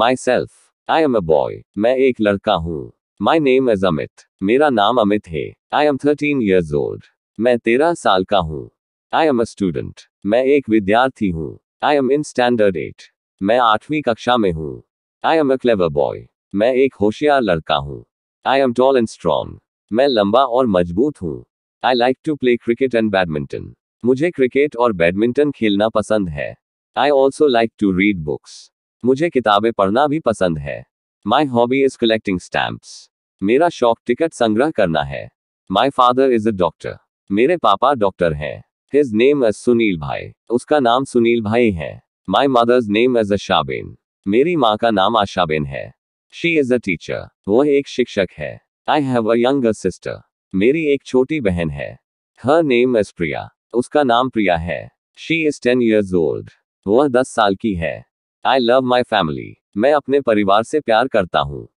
my myself I am a boy मैं एक लड़का हूँ माई नेम इज अमित मेरा नाम अमित है I am thirteen years old मैं तेरह साल का हूँ आई एम अ स्टूडेंट मैं एक विद्यार्थी हूँ I am in standard eight मैं आठवीं कक्षा में हूँ I am a clever boy मैं एक होशियार लड़का हूँ I am tall and strong मैं लंबा और मजबूत हूँ I like to play cricket and badminton मुझे क्रिकेट और बैडमिंटन खेलना पसंद है I also like to read books मुझे किताबें पढ़ना भी पसंद है my hobby is collecting stamps मेरा शौक टिकट संग्रह करना है my father is a doctor मेरे पापा डॉक्टर हैं हिज नेम एज सुनील भाई उसका नाम सुनील भाई है my mother's name is Ashaben मेरी माँ का नाम आशाबेन है शी इज अ टीचर वह एक शिक्षक है I have a young sister मेरी एक छोटी बहन है हर नेम इज प्रिया उसका नाम प्रिया है she is ten years old वह दस साल की है आई लव माई फैमिली मैं अपने परिवार से प्यार करता हूँ